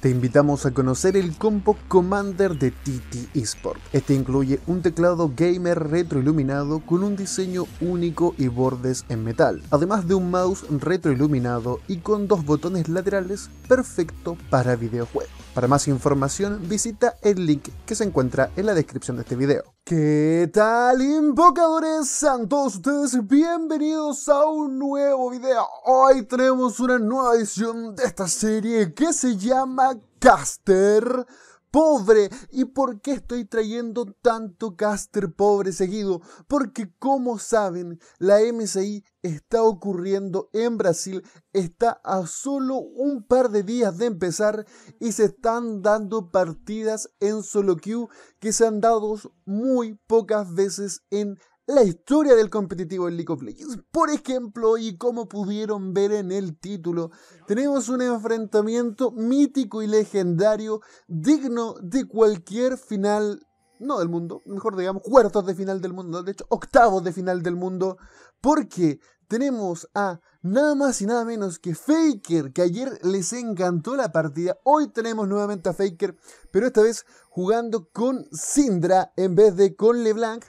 Te invitamos a conocer el combo Commander de TT Esport. Este incluye un teclado gamer retroiluminado con un diseño único y bordes en metal, además de un mouse retroiluminado y con dos botones laterales perfecto para videojuegos. Para más información visita el link que se encuentra en la descripción de este video. ¿Qué tal, invocadores? santos todos ustedes bienvenidos a un nuevo video. Hoy tenemos una nueva edición de esta serie que se llama Caster pobre. ¿Y por qué estoy trayendo tanto caster pobre seguido? Porque como saben, la MSI está ocurriendo en Brasil, está a solo un par de días de empezar y se están dando partidas en solo queue que se han dado muy pocas veces en la historia del competitivo en League of Legends. Por ejemplo, y como pudieron ver en el título, tenemos un enfrentamiento mítico y legendario, digno de cualquier final, no del mundo, mejor digamos cuartos de final del mundo, de hecho octavos de final del mundo, porque tenemos a nada más y nada menos que Faker, que ayer les encantó la partida. Hoy tenemos nuevamente a Faker, pero esta vez jugando con Syndra en vez de con LeBlanc.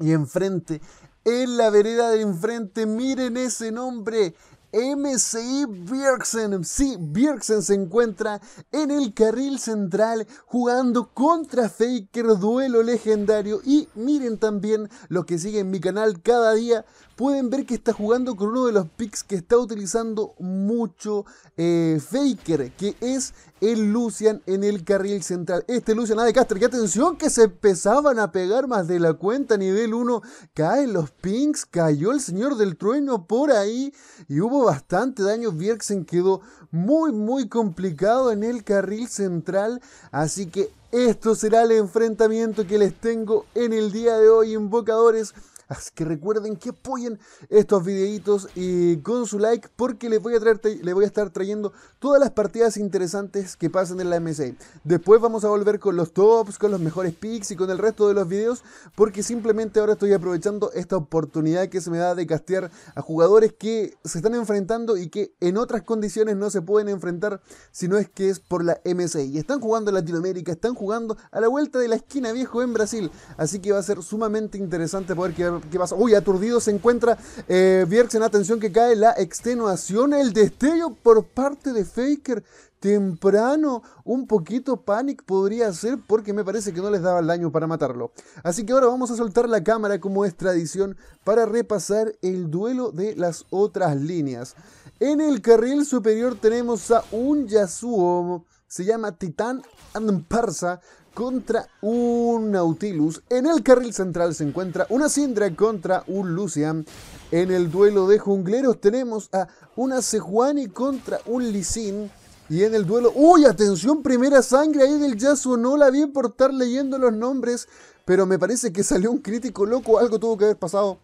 Y enfrente, en la vereda de enfrente, miren ese nombre. MCI Birksen Sí, Birksen se encuentra en el carril central jugando contra Faker, duelo legendario. Y miren también lo que sigue en mi canal cada día, pueden ver que está jugando con uno de los picks que está utilizando mucho eh, Faker, que es el Lucian en el carril central. Este Lucian de Caster, que atención que se empezaban a pegar más de la cuenta, nivel 1, caen los pinks cayó el señor del trueno por ahí y hubo bastante daño. Vierksen quedó muy, muy complicado en el carril central, así que esto será el enfrentamiento que les tengo en el día de hoy, invocadores. Así que recuerden que apoyen estos videitos y con su like porque les voy a, traer, les voy a estar trayendo todas las partidas interesantes que pasan en la MC Después vamos a volver con los tops, con los mejores picks y con el resto de los videos porque simplemente ahora estoy aprovechando esta oportunidad que se me da de castear a jugadores que se están enfrentando y que en otras condiciones no se pueden enfrentar si no es que es por la MC Y están jugando en Latinoamérica, están jugando a la vuelta de la esquina viejo en Brasil. Así que va a ser sumamente interesante poder ver Uy, aturdido se encuentra eh, en Atención que cae la extenuación, el destello por parte de Faker. Temprano, un poquito panic podría ser porque me parece que no les daba el daño para matarlo. Así que ahora vamos a soltar la cámara como es tradición para repasar el duelo de las otras líneas. En el carril superior tenemos a un Yasuo se llama Titán Amparsa contra un Nautilus. En el carril central se encuentra una Sindra contra un Lucian. En el duelo de jungleros tenemos a una Sejuani contra un Lisin. Y en el duelo... ¡Uy! Atención, primera sangre ahí del Yasuo. No la vi por estar leyendo los nombres. Pero me parece que salió un crítico loco. Algo tuvo que haber pasado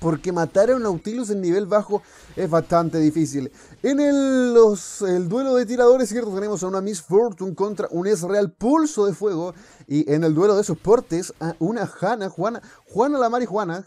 porque matar a un Nautilus en nivel bajo es bastante difícil. En el, duelo de tiradores, ¿cierto? Tenemos a una Miss Fortune contra un Real Pulso de Fuego. Y en el duelo de soportes, a una Hanna, Juana, Juana la Marijuana.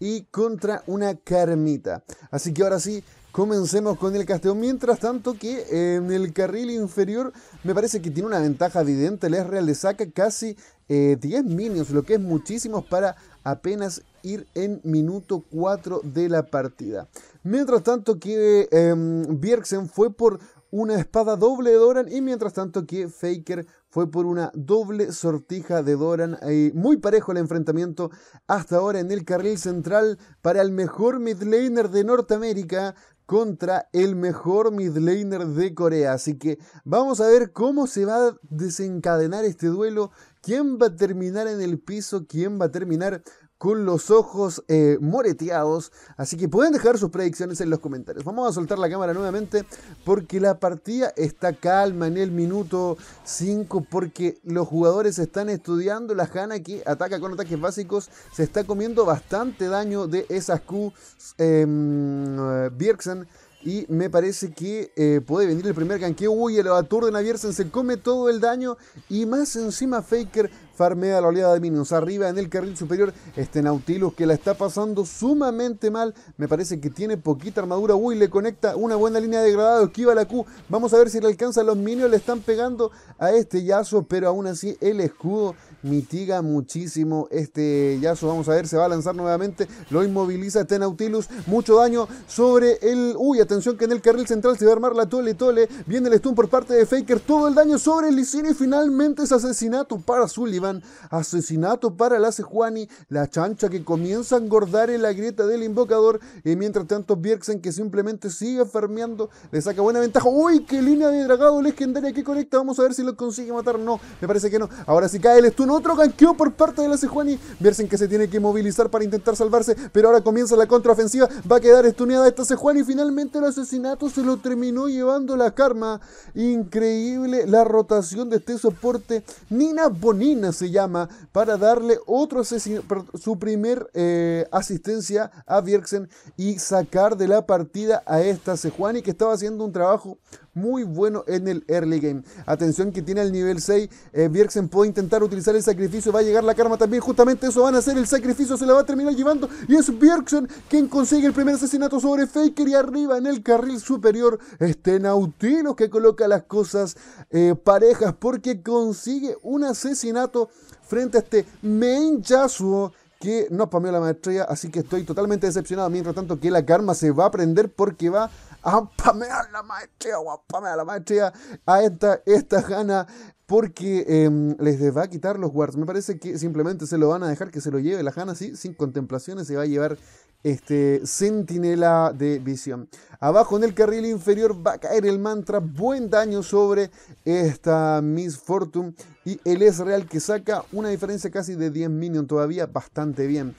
Y contra una Carmita. Así que ahora sí, Comencemos con el casteo. Mientras tanto, que en el carril inferior me parece que tiene una ventaja evidente. El real le saca casi 10 eh, minions, lo que es muchísimo para apenas ir en minuto 4 de la partida. Mientras tanto que em, Bjergsen fue por una espada doble de Doran y mientras tanto que Faker fue por una doble sortija de Doran. muy parejo el enfrentamiento hasta ahora en el carril central para el mejor midlaner de Norteamérica contra el mejor midlaner de Corea. Así que vamos a ver cómo se va a desencadenar este duelo, quién va a terminar en el piso, quién va a terminar con los ojos eh, moreteados. Así que pueden dejar sus predicciones en los comentarios. Vamos a soltar la cámara nuevamente porque la partida está calma en el minuto 5 porque los jugadores están estudiando. La Hanna que ataca con ataques básicos se está comiendo bastante daño de esas Q em, eh, Bierksen y me parece que eh, puede venir el primer ganqueo. Uy, el aturden de Naviersen se come todo el daño. Y más encima Faker farmea la oleada de Minions. Arriba en el carril superior este Nautilus que la está pasando sumamente mal. Me parece que tiene poquita armadura. Uy, le conecta una buena línea de degradado. Esquiva la Q. Vamos a ver si le alcanza. Los Minions le están pegando a este Yasuo. Pero aún así el escudo mitiga muchísimo este Yasu. Vamos a ver, se va a lanzar nuevamente. Lo inmoviliza este Nautilus. Mucho daño sobre el. Uy, atención que en el carril central se va a armar la Tole Tole. Viene el stun por parte de Faker. Todo el daño sobre el y Finalmente es asesinato para Sullivan. Asesinato para la Sejuani. La chancha que comienza a engordar en la grieta del invocador. Y mientras tanto, Bierksen que simplemente sigue farmeando. Le saca buena ventaja. Uy, qué línea de dragado legendaria que conecta. Vamos a ver si lo consigue matar. No, me parece que no. Ahora sí cae el stun otro ganqueo por parte de la Sejuani. Bjergsen que se tiene que movilizar para intentar salvarse, pero ahora comienza la contraofensiva. Va a quedar estuneada esta Sejuani. Y finalmente el asesinato se lo terminó llevando la karma. Increíble la rotación de este soporte. Nina Bonina se llama para darle otro su primer eh, asistencia a Bjergsen y sacar de la partida a esta Sejuani que estaba haciendo un trabajo muy bueno en el early game. Atención que tiene el nivel 6. Eh, puede intentar utilizar el sacrificio. Va a llegar la karma también. Justamente eso van a hacer. El sacrificio se la va a terminar llevando. Y es Bjergsen quien consigue el primer asesinato sobre Faker. Y arriba en el carril superior este Nautilus que coloca las cosas eh, parejas. Porque consigue un asesinato frente a este Main Yasuo que no spameó la maestría, así que estoy totalmente decepcionado. Mientras tanto, que la karma se va a prender porque va a la maestría o a la maestría a esta, esta porque em, les va a quitar los guards. Me parece que simplemente se lo van a dejar que se lo lleve la jana así, sin contemplaciones, se va a llevar este centinela de visión. Abajo en el carril inferior va a caer el mantra, buen daño sobre esta Miss Fortune y el es real que saca una diferencia casi de 10 minions todavía, bastante bien.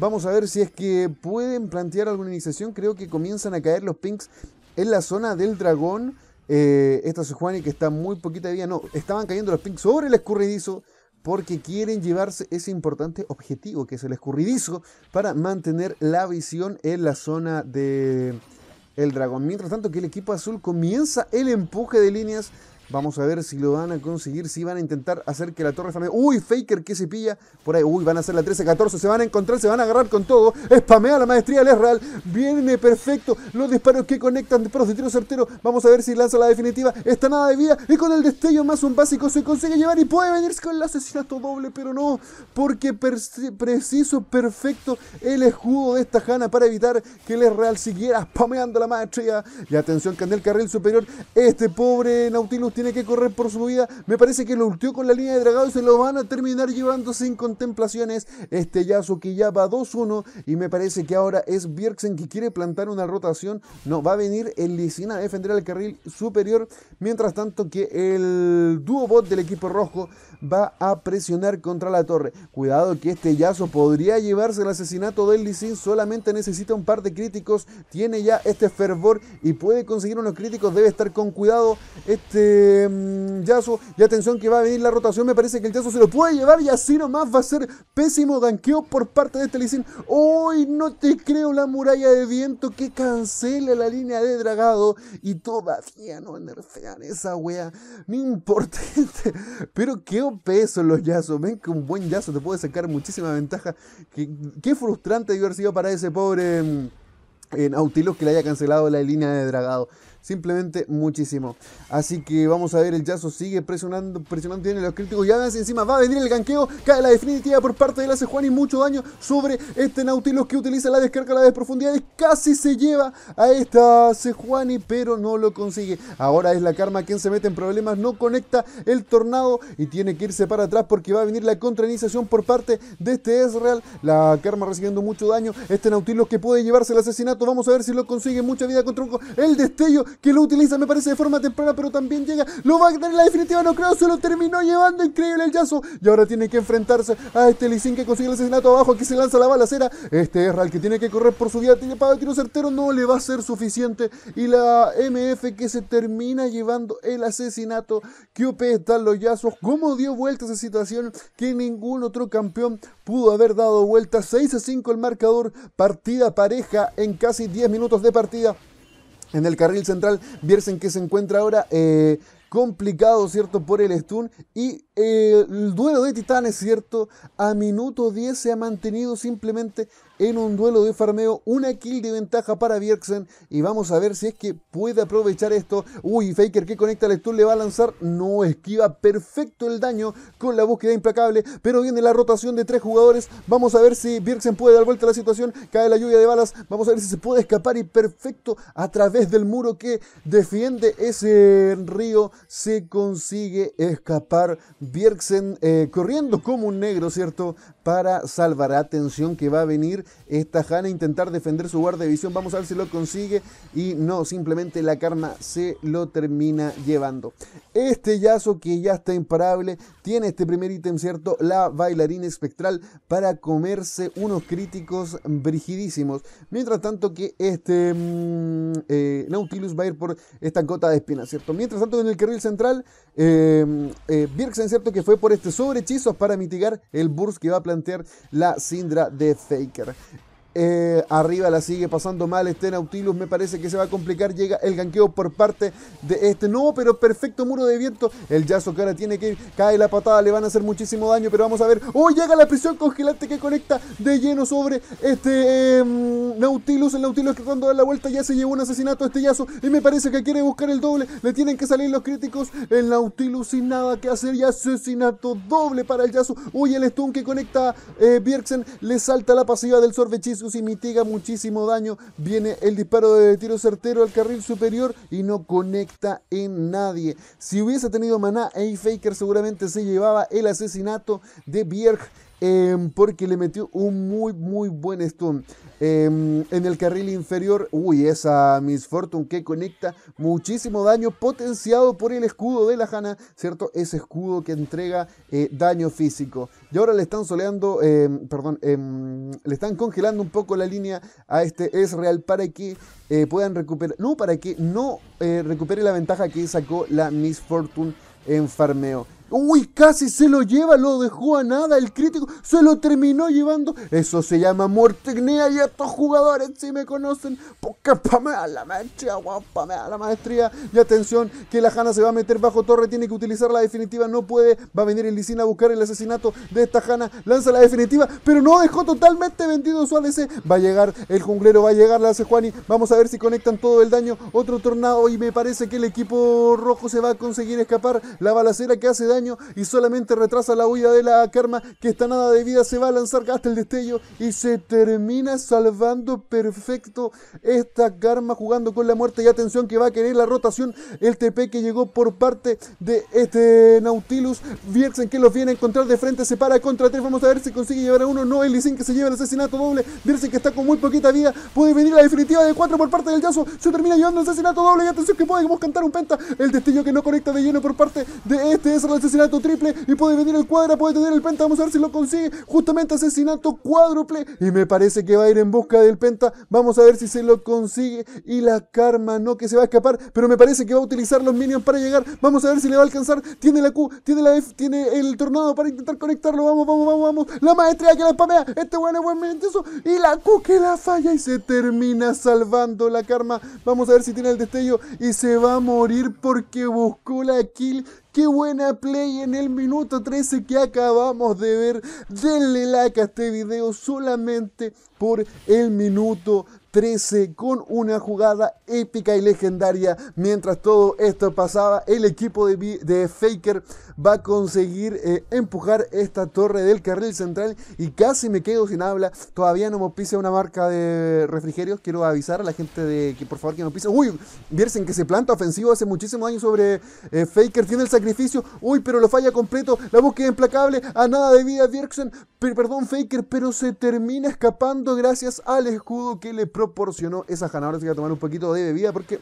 Vamos a ver si es que pueden plantear alguna iniciación. Creo que comienzan a caer los pinks en la zona del dragón. Eh, esta Juani, que está muy poquita de vida. No, estaban cayendo los pinks sobre el escurridizo porque quieren llevarse ese importante objetivo que es el escurridizo para mantener la visión en la zona de el dragón. Mientras tanto que el equipo azul comienza el empuje de líneas Vamos a ver si lo van a conseguir, si van a intentar hacer que la torre ¡Uy, Faker que se pilla! Por ahí, uy, van a hacer la 13-14, se van a encontrar, se van a agarrar con todo. ¡Espamea la maestría Les real Viene perfecto. Los disparos que conectan, disparos de tiro certero. Vamos a ver si lanza la definitiva. Está nada de vida. Y con el destello más un básico se consigue llevar y puede venirse con el asesinato doble, pero no. Porque preciso, perfecto el escudo de esta Hanna para evitar que el real siguiera spameando la maestría. Y atención que en el carril superior, este pobre Nautilus tiene que correr por su vida. Me parece que lo ultió con la línea de dragado y se lo van a terminar llevando sin contemplaciones. Este que ya va 2-1 y me parece que ahora es Bjergsen que quiere plantar una rotación. No, va a venir el Licina a defender al carril superior. Mientras tanto que el dúo bot del equipo rojo va a presionar contra la torre. Cuidado que este Yazo podría llevarse el asesinato del Sin solamente necesita un par de críticos, tiene ya este fervor y puede conseguir unos críticos, debe estar con cuidado este mm, Yazo. Y atención que va a venir la rotación, me parece que el Yazo se lo puede llevar y así nomás va a ser pésimo ganqueo por parte de este Lissin. ¡Uy, no te creo la muralla de viento que cancela la línea de dragado! Y todavía no nerfean esa wea, Ni importante, Pero qué peso los yazos. Ven que un buen yazo te puede sacar muchísima ventaja. Qué, frustrante frustrante haber sido para ese pobre mm, en Nautilus que le haya cancelado la línea de dragado simplemente muchísimo. Así que vamos a ver, el Yazo sigue presionando, presionando, tiene los críticos y además encima va a venir el ganqueo, cae la definitiva por parte de la Sejuani mucho daño sobre este Nautilus que utiliza la descarga a desprofundidad. profundidades, casi se lleva a esta Sejuani, pero no lo consigue. Ahora es la Karma quien se mete en problemas, no conecta el tornado y tiene que irse para atrás porque va a venir la contrainización por parte de este Ezreal. La Karma recibiendo mucho daño, este Nautilus que puede llevarse el asesinato, vamos a ver si lo consigue, mucha vida contra un... El destello que lo utiliza, me parece, de forma temprana, pero también llega. Lo va a tener en la definitiva, no creo, se lo terminó llevando increíble el yazo. Y ahora tiene que enfrentarse a este lisin que consigue el asesinato abajo. Aquí se lanza la balacera. Este es que tiene que correr por su vida. Tiene para tiro certero, no le va a ser suficiente. Y la MF que se termina llevando el asesinato. Que QP están los yazos. ¿Cómo dio vuelta esa situación que ningún otro campeón pudo haber dado vuelta? 6 a 5 el marcador. Partida pareja en casi 10 minutos de partida. En el carril central, viersen que se encuentra ahora eh, complicado, ¿cierto? Por el Stun y el duelo de titanes, ¿cierto? A minuto 10 se ha mantenido simplemente en un duelo de farmeo, una kill de ventaja para Bjergsen y vamos a ver si es que puede aprovechar esto. Uy, Faker que conecta al stun le va a lanzar, no esquiva perfecto el daño con la búsqueda implacable, pero viene la rotación de tres jugadores, vamos a ver si Bjergsen puede dar vuelta a la situación, cae la lluvia de balas, vamos a ver si se puede escapar y perfecto a través del muro que defiende ese río se consigue escapar Bjergsen eh, corriendo como un negro, ¿cierto? Para salvar. Atención que va a venir esta Hanna intentar defender su guardia de visión. Vamos a ver si lo consigue. Y no, simplemente la karma se lo termina llevando. Este yazo que ya está imparable. Tiene este primer ítem, ¿cierto? La bailarina espectral para comerse unos críticos brigidísimos. Mientras tanto que este mm, eh, Nautilus va a ir por esta gota de espina, ¿cierto? Mientras tanto en el carril central, eh, eh ¿cierto? que fue por este hechizos para mitigar el burst que va a plantear la Sindra de Faker. Eh, arriba la sigue pasando mal este Nautilus. Me parece que se va a complicar. Llega el ganqueo por parte de este. nuevo. pero perfecto muro de viento. El Yaso que ahora tiene que ir. Cae la patada. Le van a hacer muchísimo daño. Pero vamos a ver. ¡Uy! ¡Oh, llega la prisión congelante que conecta de lleno sobre este em, Nautilus. El Nautilus que cuando da la vuelta ya se llevó un asesinato a este Yaso. Y me parece que quiere buscar el doble. Le tienen que salir los críticos. El Nautilus sin nada que hacer. Y asesinato doble para el Yaso. Uy, el Stun que conecta eh, Le salta la pasiva del sorbechizo y mitiga muchísimo daño. Viene el disparo de tiro certero al carril superior y no conecta en nadie. Si hubiese tenido maná, A-Faker seguramente se llevaba el asesinato de Bierg Em, porque le metió un muy, muy buen stun. Em, en el carril inferior, uy, esa Miss Fortune que conecta muchísimo daño potenciado por el escudo de la Hanna ¿cierto? Ese escudo que entrega eh, daño físico. Y ahora le están soleando, em, perdón, le están congelando un poco la línea a este real para que eh, puedan recuperar, no, para que no eh, recupere la ventaja que sacó la Miss Fortune en farmeo. Uy, casi se lo lleva, lo dejó a nada. El crítico se lo terminó llevando. Eso se llama mortecnea y estos jugadores, si me conocen, porque pame a la maestría, guapame a la maestría. Y atención, que la Hanna se va a meter bajo torre, tiene que utilizar la definitiva, no puede. Va a venir el Licina a buscar el asesinato de esta Hanna. Lanza la definitiva, pero no dejó totalmente vendido su ADC. Va a llegar el junglero, va a llegar la Juani Vamos a ver si conectan todo el daño. Otro tornado y me parece que el equipo rojo se va a conseguir escapar. La balacera que hace daño y solamente retrasa la huida de la karma que está nada de vida, se va a lanzar hasta el destello y se termina salvando perfecto esta karma jugando con la muerte y atención que va a querer la rotación, el TP que llegó por parte de este Nautilus, Viersen que los viene a encontrar de frente, se para contra tres, vamos a ver si consigue llevar a uno, no, el que se lleva el asesinato doble, Viersen que está con muy poquita vida, puede venir la definitiva de cuatro por parte del Yazo, se termina llevando el asesinato doble y atención que podemos cantar un penta, el destello que no conecta de lleno por parte de este es asesinato triple y puede venir el cuadra, puede tener el penta. Vamos a ver si lo consigue. Justamente asesinato cuádruple y me parece que va a ir en busca del penta. Vamos a ver si se lo consigue y la karma no que se va a escapar, pero me parece que va a utilizar los minions para llegar. Vamos a ver si le va a alcanzar. Tiene la Q, tiene la F, tiene el tornado para intentar conectarlo. Vamos, vamos, vamos, vamos. La maestría que la spamea. Este bueno es buen mentiroso y la Q que la falla y se termina salvando la karma. Vamos a ver si tiene el destello y se va a morir porque buscó la kill Qué buena play en el minuto 13 que acabamos de ver. Denle like a este video solamente por el minuto 13 con una jugada épica y legendaria. Mientras todo esto pasaba, el equipo de, Faker va a conseguir eh, empujar esta torre del carril central y casi me quedo sin habla. Todavía no me pisa una marca de refrigerios. Quiero avisar a la gente de que por favor que no pise. Uy, Viersen que se planta ofensivo hace muchísimo daño sobre eh, Faker. Tiene el sacrificio. Uy, pero lo falla completo. La búsqueda implacable. A nada de vida Viersen. Perdón Faker, pero se termina escapando gracias al escudo que le proporcionó esas ganadoras. Voy a tomar un poquito de bebida porque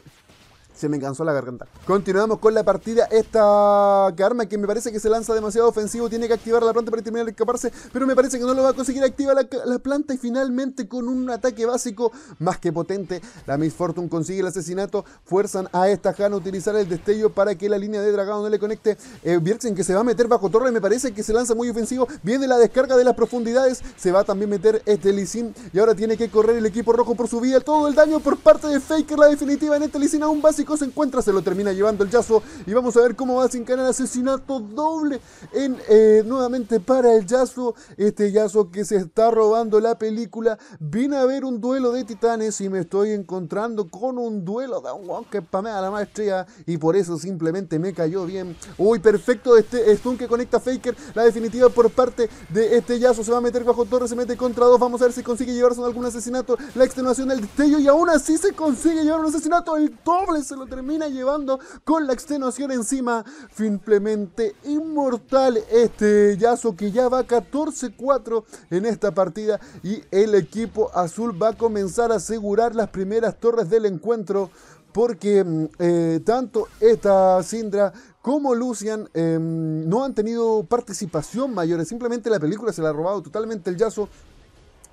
se me cansó la garganta. Continuamos con la partida. Esta Karma que me parece que se lanza demasiado ofensivo. Tiene que activar la planta para terminar de escaparse. Pero me parece que no lo va a conseguir. Activa la, planta y finalmente con un ataque básico más que potente. La Miss Fortune consigue el asesinato. Fuerzan a esta Han a utilizar el destello para que la línea de dragado no le conecte. Eh, que se va a meter bajo torre. Me parece que se lanza muy ofensivo. Viene la descarga de las profundidades. Se va a también meter este Lissin. Y ahora tiene que correr el equipo rojo por su vida. Todo el daño por parte de Faker. La definitiva en este a un básico se encuentra, se lo termina llevando el Yazo y vamos a ver cómo va a el asesinato doble en eh, nuevamente para el Yazo, este Yazo que se está robando la película, viene a ver un duelo de titanes y me estoy encontrando con un duelo de un que pamea a la maestría y por eso simplemente me cayó bien. Uy, perfecto este stun que conecta Faker, la definitiva por parte de este Yazo, se va a meter bajo torre, se mete contra dos, vamos a ver si consigue llevarse algún asesinato, la extenuación del destello y aún así se consigue llevar un asesinato, el doble se lo termina llevando con la extenuación encima. Simplemente inmortal este Yaso que ya va 14-4 en esta partida y el equipo azul va a comenzar a asegurar las primeras torres del encuentro porque mm, eh, tanto esta Sindra como Lucian em, no han tenido participación mayor. Simplemente la película se la ha robado totalmente el Yaso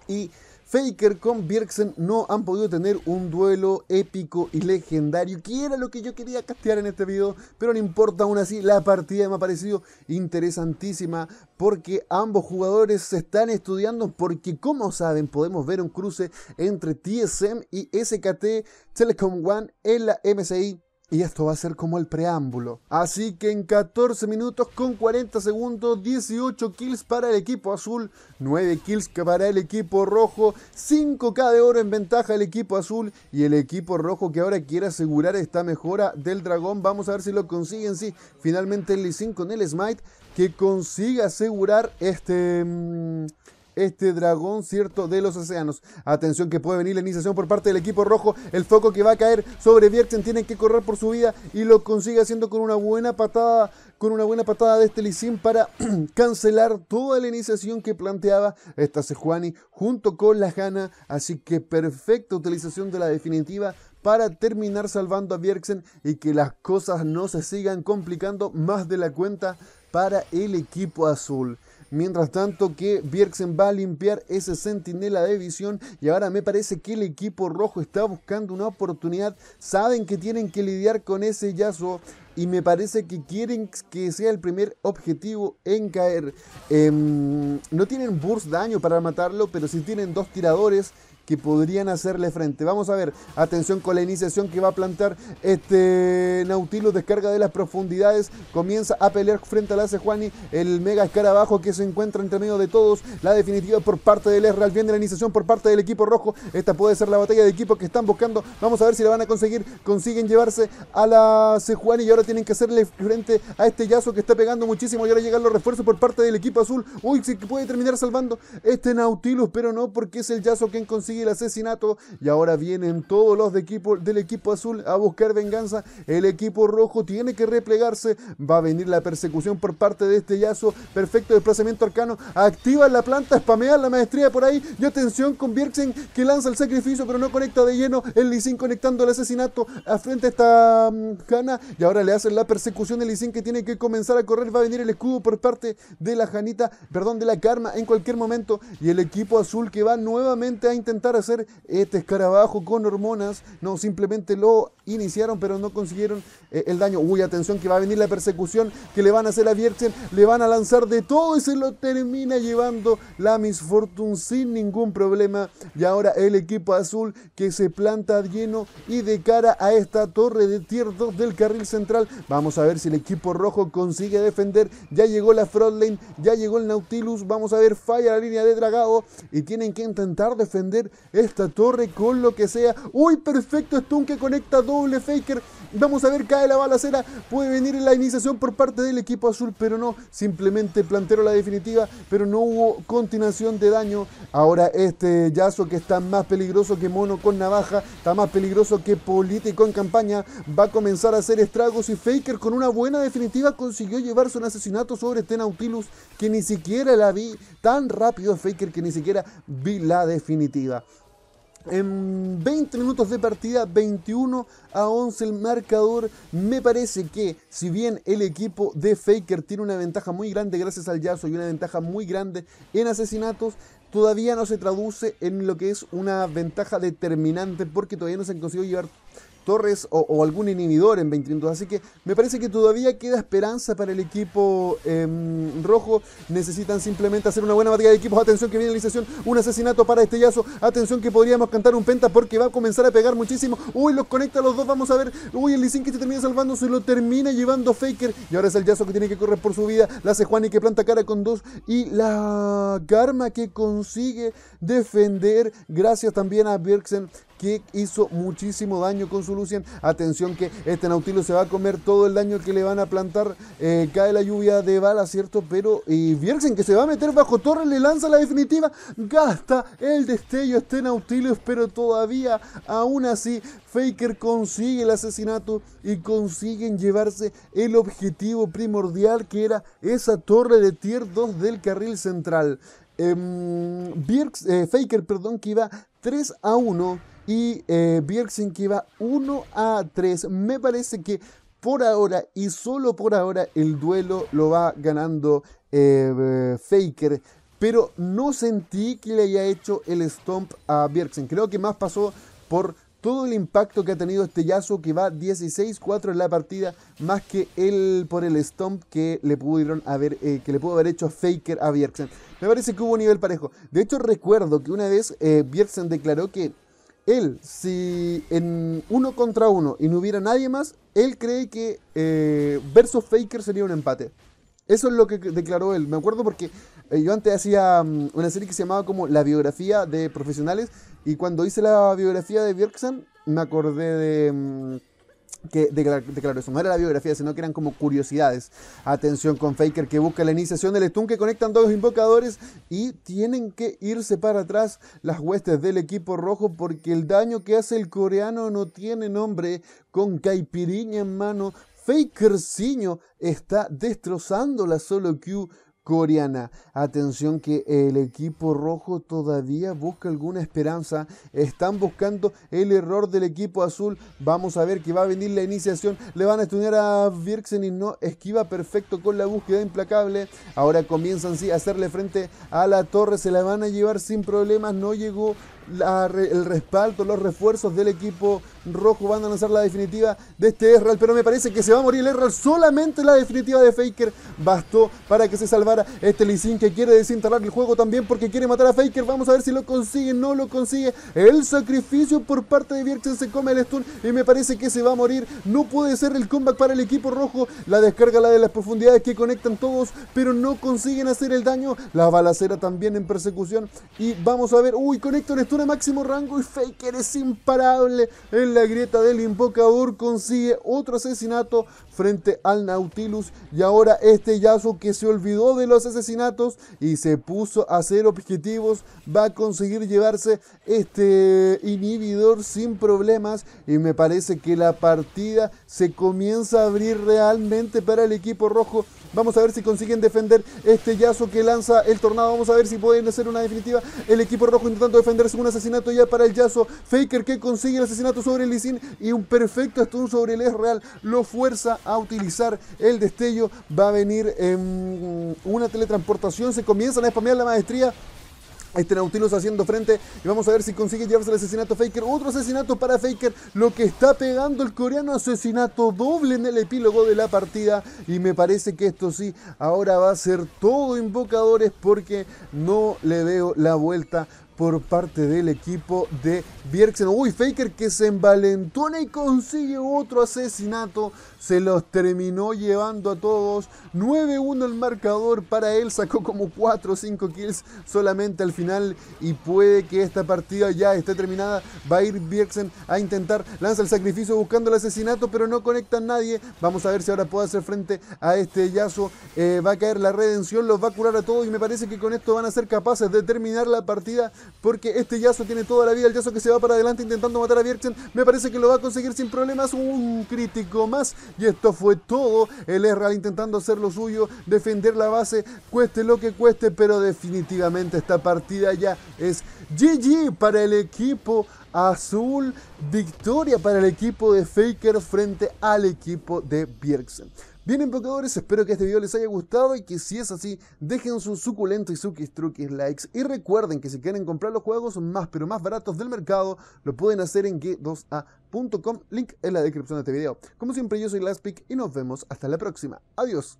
y Faker con Bjergsen no han podido tener un duelo épico y legendario, que era lo que yo quería castear en este video, pero no importa, aún así la partida me ha parecido interesantísima porque ambos jugadores se están estudiando porque como saben podemos ver un cruce entre TSM y SKT Telecom One en la MSI y esto va a ser como el preámbulo. Así que en 14 minutos con 40 segundos, 18 kills para el equipo azul, 9 kills para el equipo rojo, 5K de oro en ventaja el equipo azul y el equipo rojo que ahora quiere asegurar esta mejora del dragón. Vamos a ver si lo consiguen. Sí, finalmente el Lee sin con el Smite que consigue asegurar este... Mm, este dragón, ¿cierto? De los océanos. Atención que puede venir la iniciación por parte del equipo rojo. El foco que va a caer sobre Vierten. tiene que correr por su vida y lo consigue haciendo con una buena patada. Con una buena patada de este para cancelar toda la iniciación que planteaba esta Sejuani junto con la Jana. Así que perfecta utilización de la definitiva para terminar salvando a Vierksen y que las cosas no se sigan complicando más de la cuenta para el equipo azul. Mientras tanto que Bjergsen va a limpiar ese centinela de visión y ahora me parece que el equipo rojo está buscando una oportunidad. Saben que tienen que lidiar con ese yazo y me parece que quieren que sea el primer objetivo en caer. Em, no tienen burst daño para matarlo, pero si tienen dos tiradores que podrían hacerle frente. Vamos a ver, atención con la iniciación que va a plantar este Nautilus, descarga de las profundidades, comienza a pelear frente a la Sejuani, el mega escarabajo que se encuentra entre medio de todos, la definitiva por parte del fin viene la iniciación por parte del equipo rojo, esta puede ser la batalla de equipo que están buscando, vamos a ver si la van a conseguir, consiguen llevarse a la Sejuani y ahora tienen que hacerle frente a este Yazo que está pegando muchísimo y ahora llegan los refuerzos por parte del equipo azul, uy, se puede terminar salvando este Nautilus, pero no porque es el Yazo quien consigue el asesinato y ahora vienen todos los de equipo, del equipo azul a buscar venganza. El equipo rojo tiene que replegarse. Va a venir la persecución por parte de este Yazo. Perfecto desplazamiento arcano. Activa la planta, espamea la maestría por ahí. Y atención con Birksen que lanza el sacrificio pero no conecta de lleno. El Lisin conectando el asesinato a frente a esta mm, Jana. y ahora le hacen la persecución. El Lisin que tiene que comenzar a correr. Va a venir el escudo por parte de la Janita, perdón, de la Karma en cualquier momento. Y el equipo azul que va nuevamente a intentar a hacer este escarabajo con hormonas, no, simplemente lo iniciaron, pero no consiguieron eh, el daño. Uy, atención que va a venir la persecución, que le van a hacer a Vierten, le van a lanzar de todo y se lo termina llevando la Miss Fortune sin ningún problema. Y ahora el equipo azul que se planta lleno y de cara a esta torre de tier del carril central. Vamos a ver si el equipo rojo consigue defender. Ya llegó la Frontlane, ya llegó el Nautilus. Vamos a ver, falla la línea de dragado y tienen que intentar defender esta torre con lo que sea. ¡Uy, perfecto! Stun que conecta doble Faker. Vamos a ver, cae la balacera. Puede venir la iniciación por parte del equipo azul, pero no. Simplemente planteó la definitiva, pero no hubo continuación de daño. Ahora este Yazo que está más peligroso que Mono con navaja, está más peligroso que Político en campaña, va a comenzar a hacer estragos y Faker con una buena definitiva consiguió llevarse un asesinato sobre este Nautilus que ni siquiera la vi tan rápido Faker que ni siquiera vi la definitiva. En 20 minutos de partida, 21 a 11 el marcador. Me parece que, si bien el equipo de Faker tiene una ventaja muy grande gracias al Yasuo y una ventaja muy grande en asesinatos, todavía no se traduce en lo que es una ventaja determinante porque todavía no se han conseguido llevar Torres o, algún inhibidor en 20 Así que me parece que todavía queda esperanza para el equipo em, rojo. Necesitan simplemente hacer una buena batalla de equipos. Atención que viene la iniciación. Un asesinato para este yazo Atención que podríamos cantar un penta porque va a comenzar a pegar muchísimo. Uy, los conecta los dos. Vamos a ver. Uy, el Lizin que se termina salvando. Se lo termina llevando Faker. Y ahora es el Yazo que tiene que correr por su vida. La hace Juani que planta cara con dos. Y la Karma que consigue defender. Gracias también a Birksen que hizo muchísimo daño con su Lucien. Atención que este Nautilus se va a comer todo el daño que le van a plantar. Eh, cae la lluvia de bala, ¿cierto? Pero y que se va a meter bajo torre, le lanza la definitiva. Gasta el destello este Nautilus, pero todavía aún así Faker consigue el asesinato y consiguen llevarse el objetivo primordial que era esa torre de tier 2 del carril central. Em, eh, Faker, perdón, que iba 3 a 1 y eh, Bjergsen que va 1 a 3. Me parece que por ahora y solo por ahora el duelo lo va ganando eh, Faker. Pero no sentí que le haya hecho el stomp a Bjergsen. Creo que más pasó por todo el impacto que ha tenido este Yasuo que va 16-4 en la partida, más que él por el stomp que le pudieron haber, eh, que le pudo haber hecho Faker a Bjergsen. Me parece que hubo un nivel parejo. De hecho, recuerdo que una vez eh, Bjergsen declaró que él, si en uno contra uno y no hubiera nadie más, él cree que eh, versus Faker sería un empate. Eso es lo que declaró él. Me acuerdo porque eh, yo antes hacía mm, una serie que se llamaba como La biografía de profesionales y cuando hice la biografía de Bjergsen me acordé de... Mm, que declaró, eso no era la biografía, sino que eran como curiosidades. Atención con Faker que busca la iniciación del Stun que conectan dos invocadores y tienen que irse para atrás las huestes del equipo rojo porque el daño que hace el coreano no tiene nombre. Con Caipirinha en mano, Faker siño está destrozando la solo Q coreana. Atención que el equipo rojo todavía busca alguna esperanza. Están buscando el error del equipo azul. Vamos a ver que va a venir la iniciación. Le van a estudiar a Virksen y no esquiva perfecto con la búsqueda implacable. Ahora comienzan sí a hacerle frente a la torre. Se la van a llevar sin problemas. No llegó el respaldo, los refuerzos del equipo rojo van a lanzar la definitiva de este Erral, pero me parece que se va a morir el Erral. Solamente la definitiva de Faker bastó para que se salvara este Lissin que quiere desinstalar el juego también porque quiere matar a Faker. Vamos a ver si lo consigue, no lo consigue. El sacrificio por parte de Bjergsen se come el stun y me parece que se va a morir. No puede ser el comeback para el equipo rojo. La descarga la de las profundidades que conectan todos, pero no consiguen hacer el daño. La balacera también en persecución y vamos a ver. Uy, conecta el de máximo rango y Faker es imparable. En la grieta del invocador consigue otro asesinato frente al Nautilus y ahora este yazo que se olvidó de los asesinatos y se puso a hacer objetivos va a conseguir llevarse este inhibidor sin problemas y me parece que la partida se comienza a abrir realmente para el equipo rojo Vamos a ver si consiguen defender este yazo que lanza el tornado. Vamos a ver si pueden hacer una definitiva. El equipo rojo intentando defenderse un asesinato ya para el yazo Faker que consigue el asesinato sobre el Sin, y un perfecto stun sobre el real Lo fuerza a utilizar el destello. Va a venir en una teletransportación. Se comienzan a spamear la maestría. Este Nautilus haciendo frente y vamos a ver si consigue llevarse el asesinato Faker. Otro asesinato para Faker, lo que está pegando el coreano asesinato doble en el epílogo de la partida. Y me parece que esto sí, ahora va a ser todo invocadores porque no le veo la vuelta por parte del equipo de Bjergsen. Uy, Faker que se envalentona y consigue otro asesinato. Se los terminó llevando a todos. 9-1 el marcador para él. Sacó como 4 o 5 kills solamente al final. Y puede que esta partida ya esté terminada. Va a ir Bjergsen a intentar. Lanza el sacrificio buscando el asesinato, pero no conecta nadie. Vamos a ver si ahora puede hacer frente a este Yazo. Eh, va a caer la redención. Los va a curar a todos. Y me parece que con esto van a ser capaces de terminar la partida porque este Yasuo tiene toda la vida, el Yasuo que se va para adelante intentando matar a Bjergsen, me parece que lo va a conseguir sin problemas, un crítico más, y esto fue todo, el real intentando hacer lo suyo, defender la base, cueste lo que cueste, pero definitivamente esta partida ya es GG para el equipo azul, victoria para el equipo de Fakers frente al equipo de Bjergsen. Bien, invocadores, espero que este video les haya gustado y que si es así, dejen sus suculentos y suquis truquis likes. Y recuerden que si quieren comprar los juegos más pero más baratos del mercado, lo pueden hacer en g2a.com, link en la descripción de este video. Como siempre, yo soy LastPick y nos vemos hasta la próxima. Adiós.